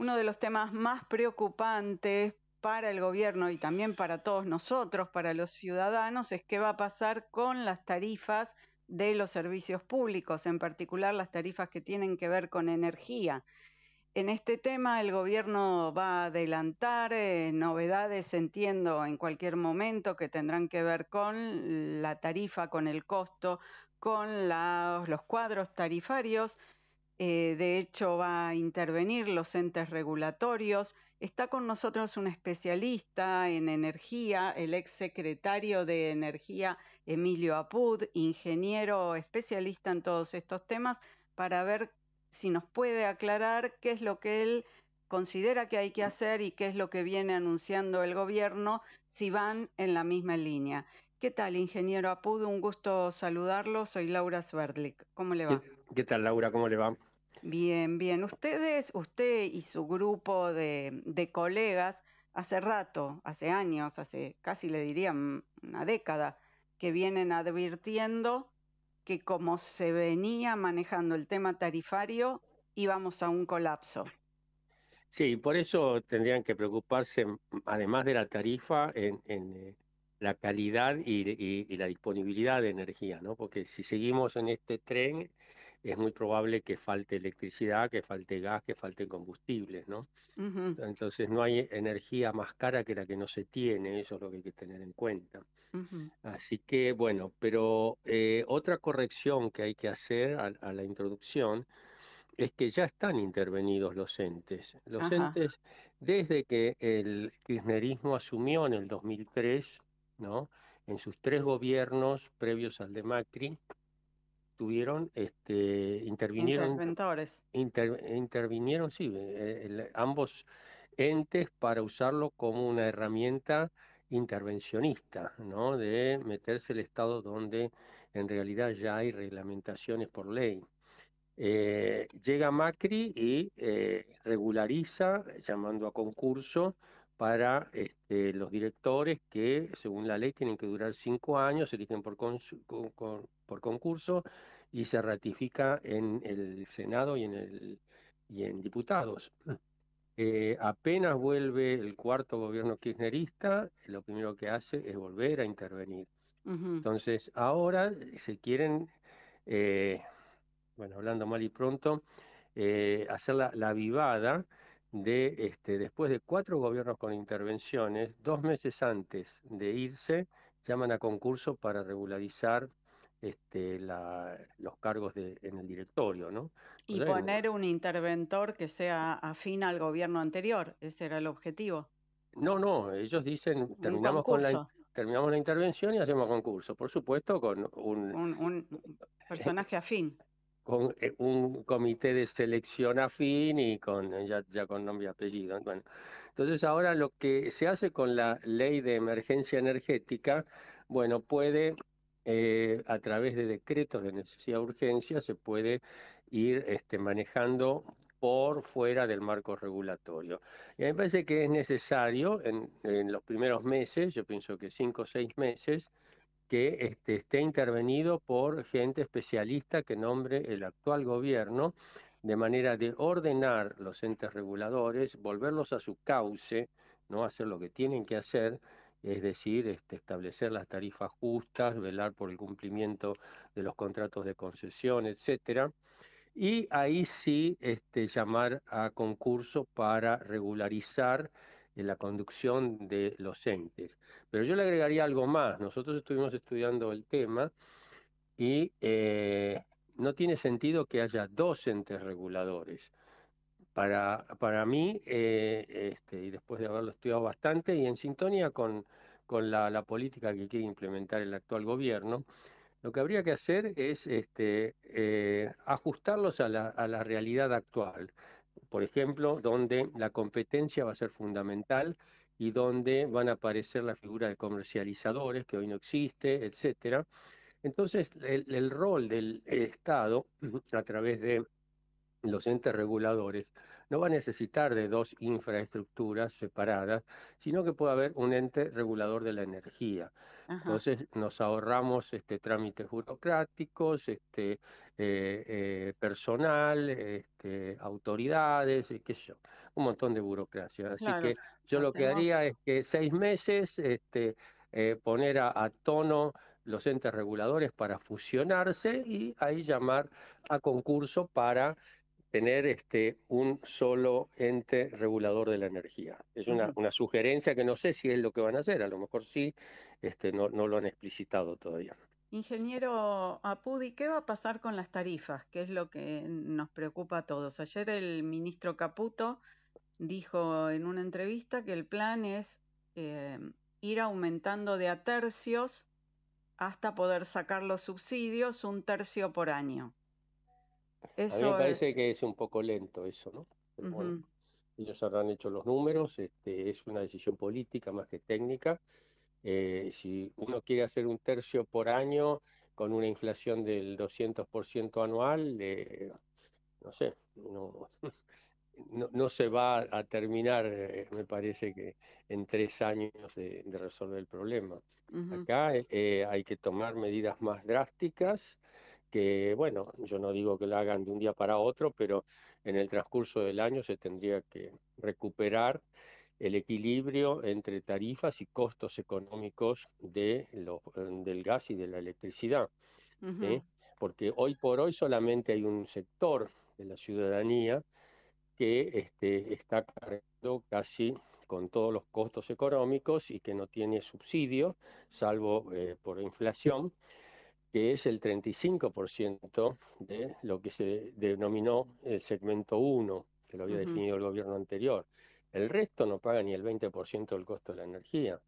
uno de los temas más preocupantes para el gobierno y también para todos nosotros, para los ciudadanos, es qué va a pasar con las tarifas de los servicios públicos, en particular las tarifas que tienen que ver con energía. En este tema el gobierno va a adelantar eh, novedades, entiendo, en cualquier momento que tendrán que ver con la tarifa, con el costo, con los cuadros tarifarios eh, de hecho va a intervenir los entes regulatorios. Está con nosotros un especialista en energía, el ex secretario de Energía, Emilio Apud, ingeniero especialista en todos estos temas, para ver si nos puede aclarar qué es lo que él considera que hay que hacer y qué es lo que viene anunciando el gobierno, si van en la misma línea. ¿Qué tal, ingeniero Apud? Un gusto saludarlo. Soy Laura Sverdlik. ¿Cómo le va? ¿Qué, tal, Laura? ¿Cómo le va? Bien, bien. Ustedes, usted y su grupo de, colegas, hace rato, hace años, hace casi le diría una década, que vienen advirtiendo que como se venía manejando el tema tarifario, íbamos a un colapso. Sí, por eso tendrían que preocuparse, además de la tarifa, en, eh, la calidad y, la disponibilidad de energía, ¿no? Porque si seguimos en este tren, es muy probable que falte electricidad, que falte gas, que falten combustibles, ¿no? Entonces no hay energía más cara que la que no se tiene, eso es lo que hay que tener en cuenta. Así que bueno, pero eh, otra corrección que hay que hacer a, la introducción es que ya están intervenidos los entes. Los entes, desde que el kirchnerismo asumió en el 2003, ¿no? en sus tres gobiernos previos al de Macri, tuvieron, este, intervinieron. intervinieron, sí, eh, eh, ambos entes para usarlo como una herramienta intervencionista, ¿no? De meterse el Estado donde en realidad ya hay reglamentaciones por ley. Eh, llega Macri y regulariza, llamando a concurso, para este, los directores que, según la ley, tienen que durar cinco años, se eligen por, concurso y se ratifica en el Senado y en, el, y en diputados. Eh, apenas vuelve el cuarto gobierno kirchnerista, lo primero que hace es volver a intervenir. Entonces, ahora se quieren, eh, bueno, hablando mal y pronto, eh, hacer la, la vivada de, este, después de cuatro gobiernos con intervenciones, dos meses antes de irse, llaman a concurso para regularizar este, los cargos en el directorio, Y poner un interventor que sea afín al gobierno anterior, ese era el objetivo. No, no, ellos dicen, terminamos con la terminamos la intervención y hacemos concurso, por supuesto con un eh, personaje afín con eh, un comité de selección afín y con eh, ya, con nombre y apellido. entonces ahora lo que se hace con la ley de emergencia energética, bueno, puede eh, a través de decretos de necesidad urgencia se puede ir este, manejando por fuera del marco regulatorio. Y a mí me parece que es necesario en, en los primeros meses, yo pienso que cinco o seis meses, que este, esté intervenido por gente especialista que nombre el actual gobierno, de manera de ordenar los entes reguladores, volverlos a su cauce, no hacer lo que tienen que hacer, es decir, este, establecer las tarifas justas, velar por el cumplimiento de los contratos de concesión, etcétera, y ahí sí este, llamar a concurso para regularizar de la conducción de los entes. Pero yo le agregaría algo más. Nosotros estuvimos estudiando el tema y eh, no tiene sentido que haya dos entes reguladores. Para, mí, eh, este, y después de haberlo estudiado bastante y en sintonía con, la, política que quiere implementar el actual gobierno, lo que habría que hacer es este, eh, ajustarlos a la, a la realidad actual por ejemplo, donde la competencia va a ser fundamental y donde van a aparecer la figura de comercializadores que hoy no existe, etcétera. Entonces, el rol del Estado a través de los entes reguladores, no va a necesitar de dos infraestructuras separadas, sino que puede haber un ente regulador de la energía. Entonces nos ahorramos este, trámites burocráticos, este, eh, eh, personal, este, autoridades, eh, qué sé yo, un montón de burocracia. Así que yo lo, que haría es que seis meses este, poner a, tono los entes reguladores para fusionarse y ahí llamar a concurso para tener este, un solo ente regulador de la energía. Es una, sugerencia que no sé si es lo que van a hacer, a lo mejor sí, este, no, no lo han explicitado todavía. Ingeniero Apudi, ¿qué va a pasar con las tarifas? ¿Qué es lo que nos preocupa a todos? Ayer el ministro Caputo dijo en una entrevista que el plan es eh, ir aumentando de a tercios hasta poder sacar los subsidios un tercio por año a mí me parece que es un poco lento eso, ¿no? ellos habrán hecho los números, este, es una decisión política más que técnica. Eh, si uno quiere hacer un tercio por año con una inflación del 200% anual, eh, no sé, no, se va a terminar, eh, me parece que en tres años de, resolver el problema. Acá hay que tomar medidas más drásticas que, bueno, yo no digo que lo hagan de un día para otro, pero en el transcurso del año se tendría que recuperar el equilibrio entre tarifas y costos económicos de del gas y de la electricidad. ¿eh? Porque hoy por hoy solamente hay un sector de la ciudadanía que este, está cargando casi con todos los costos económicos y que no tiene subsidio, salvo eh, por inflación que es el 35% de lo que se denominó el segmento 1, que lo había definido el gobierno anterior. El resto no paga ni el 20% del costo de la energía.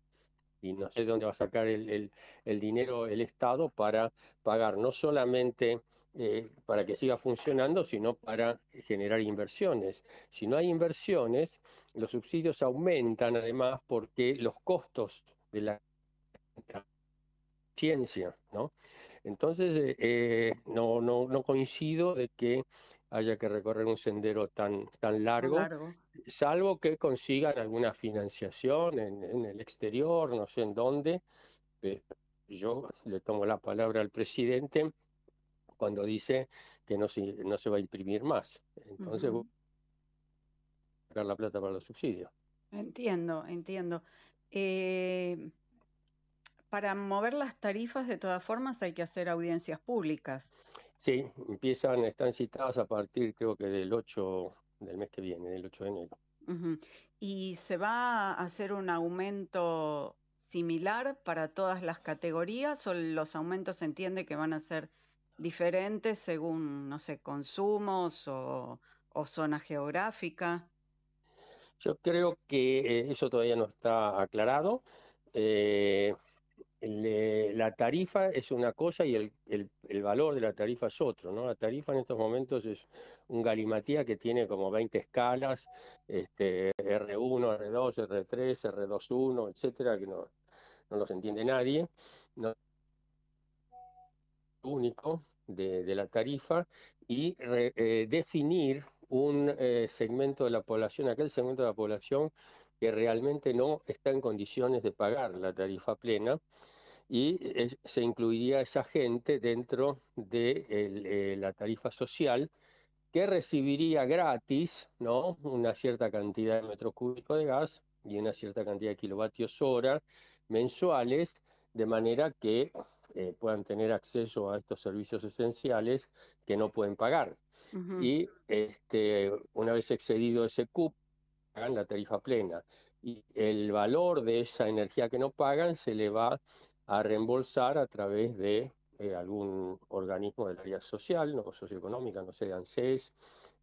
Y no sé dónde va a sacar el, dinero el Estado para pagar no solamente eh, para que siga funcionando, sino para generar inversiones. Si no hay inversiones, los subsidios aumentan además porque los costos de la ciencia, ¿no? Entonces, eh, eh, no, no, no coincido de que haya que recorrer un sendero tan, tan largo, salvo que consigan alguna financiación en, el exterior, no sé en dónde. yo le tomo la palabra al presidente cuando dice que no se, no se va a imprimir más. Entonces, voy la plata para los subsidios. Entiendo, entiendo. Eh, para mover las tarifas, de todas formas, hay que hacer audiencias públicas. Sí, empiezan, están citadas a partir, creo que del 8 del mes que viene, del 8 de enero. ¿Y se va a hacer un aumento similar para todas las categorías o los aumentos se entiende que van a ser diferentes según, no sé, consumos o, zona geográfica? Yo creo que eh, eso todavía no está aclarado. Eh, eh, la tarifa es una cosa y el, el, valor de la tarifa es otro, ¿no? La tarifa en estos momentos es un galimatía que tiene como 20 escalas, este, R1, R2, R3, R21, etcétera, que no, no los entiende nadie. No, único de, de, la tarifa y eh, definir un eh, segmento de la población, aquel segmento de la población que realmente no está en condiciones de pagar la tarifa plena y eh, se incluiría esa gente dentro de eh, la tarifa social que recibiría gratis ¿no? una cierta cantidad de metros cúbicos de gas y una cierta cantidad de kilovatios hora mensuales, de manera que eh, puedan tener acceso a estos servicios esenciales que no pueden pagar. Y este, una vez excedido ese CUP, la tarifa plena. Y el valor de esa energía que no pagan se le va a reembolsar a través de eh, algún organismo del área social, no socioeconómica, no sé, ANSES,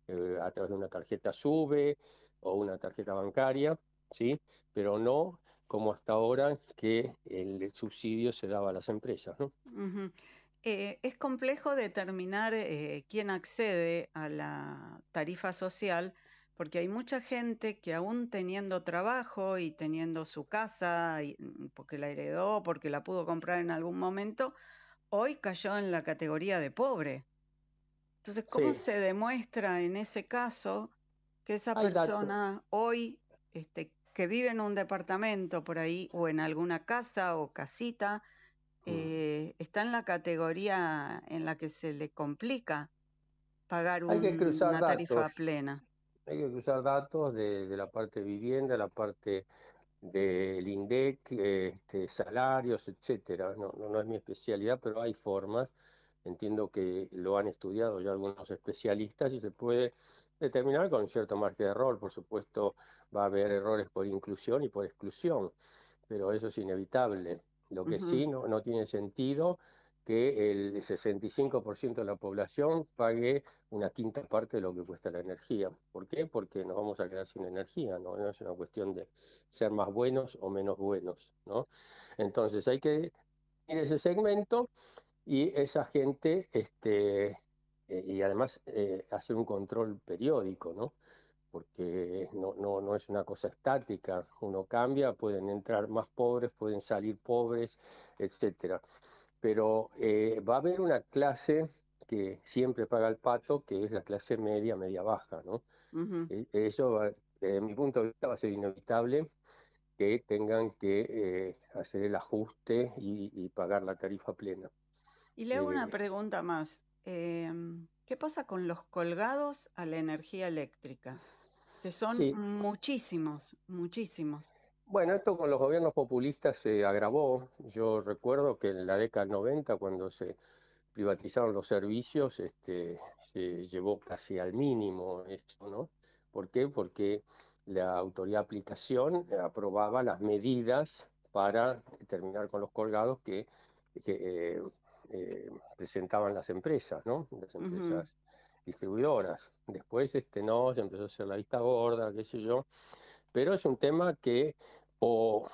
eh, a través de una tarjeta SUBE o una tarjeta bancaria, ¿sí? Pero no como hasta ahora que el subsidio se daba a las empresas, ¿no? Eh, es complejo determinar quién accede a la tarifa social porque hay mucha gente que aún teniendo trabajo y teniendo su casa, mm, porque la heredó, porque la pudo comprar en algún momento, hoy cayó en la categoría de pobre. Entonces, ¿cómo se demuestra en ese caso que esa persona hoy, este, que vive en un departamento por ahí o en alguna casa o casita, mm. eh, está en la categoría en la que se le complica pagar una tarifa plena hay que usar datos de, la parte de vivienda, la parte del INDEC, este, salarios, etcétera. No, es mi especialidad, pero hay formas. Entiendo que lo han estudiado ya algunos especialistas y se puede determinar con cierto margen de error. Por supuesto, va a haber errores por inclusión y por exclusión, pero eso es inevitable. Lo que sí no tiene sentido que el 65% de la población pague una quinta parte de lo que cuesta la energía. ¿Por qué? Porque nos vamos a quedar sin energía, ¿no? no es una cuestión de ser más buenos o menos buenos, ¿no? Entonces hay que ir ese segmento y esa gente, este, eh, y además eh, hacer un control periódico, ¿no? porque no, no, no, es una cosa estática, uno cambia, pueden entrar más pobres, pueden salir pobres, etcétera pero eh, va a haber una clase que siempre paga el pato, que es la clase media, media baja, ¿no? E, eso, mi punto de vista, va a ser inevitable que tengan que eh, hacer el ajuste y, pagar la tarifa plena. Y le hago una eh, pregunta más. Em, ¿Qué pasa con los colgados a la energía eléctrica? Que son muchísimos, muchísimos. Bueno, esto con los gobiernos populistas se agravó. Yo recuerdo que en la década 90, cuando se privatizaron los servicios, este, se llevó casi al mínimo esto, ¿no? ¿Por qué? Porque la autoridad de aplicación aprobaba las medidas para terminar con los colgados que, eh, eh, presentaban las empresas, ¿no? Las empresas distribuidoras. Después, este, no, se empezó a hacer la vista gorda, qué sé yo pero es un tema que o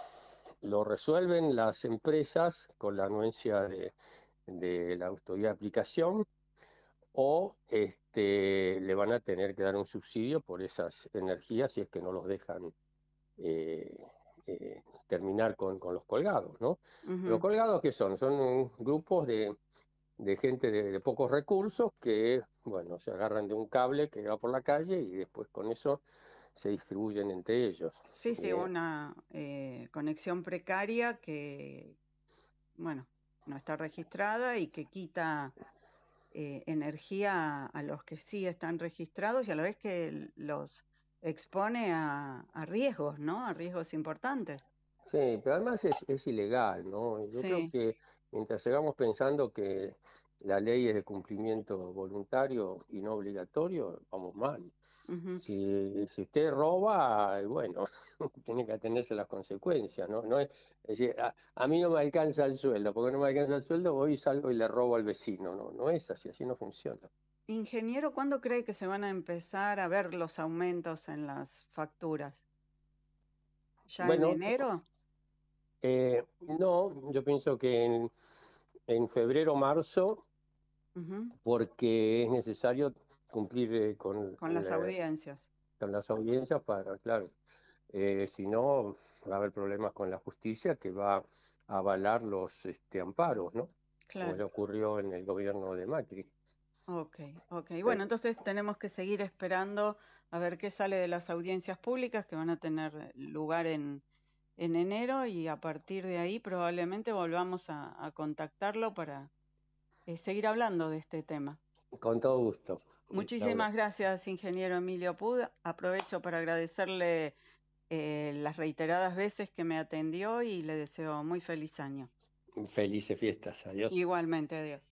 lo resuelven las empresas con la anuencia de, la autoridad de aplicación o este, le van a tener que dar un subsidio por esas energías si es que no los dejan eh, eh, terminar con, los colgados, ¿no? Los colgados qué son, son grupos de, gente de, de, pocos recursos que, bueno, se agarran de un cable que va por la calle y después con eso se distribuyen entre ellos. Sí, sí, eh, una eh, conexión precaria que, bueno, no está registrada y que quita eh, energía a los que sí están registrados y a la vez que los expone a, riesgos, ¿no? A riesgos importantes. Sí, pero además es, ilegal, ¿no? Yo creo que mientras sigamos pensando que la ley es de cumplimiento voluntario y no obligatorio, vamos mal si, si, usted roba, eh, bueno, tiene que atenerse las consecuencias, ¿no? no es, decir, a, mí no me alcanza el sueldo, porque no me alcanza el sueldo, voy y salgo y le robo al vecino, no, no es así, así no funciona. Ingeniero, ¿cuándo cree que se van a empezar a ver los aumentos en las facturas? ¿Ya en enero? Eh, no, yo pienso que en, en febrero, marzo, porque es necesario cumplir eh, con, las audiencias. Con las audiencias para, claro, eh, si no va a haber problemas con la justicia que va a avalar los este, amparos, ¿no? Como le ocurrió en el gobierno de Macri. Ok, ok. Eh. Bueno, entonces tenemos que seguir esperando a ver qué sale de las audiencias públicas que van a tener lugar en, en enero y a partir de ahí probablemente volvamos a, contactarlo para seguir hablando de este tema. Con todo gusto. Muchísimas gracias, ingeniero Emilio Puda, Aprovecho para agradecerle eh, las reiteradas veces que me atendió y le deseo muy feliz año. Felices fiestas, adiós. Igualmente, adiós.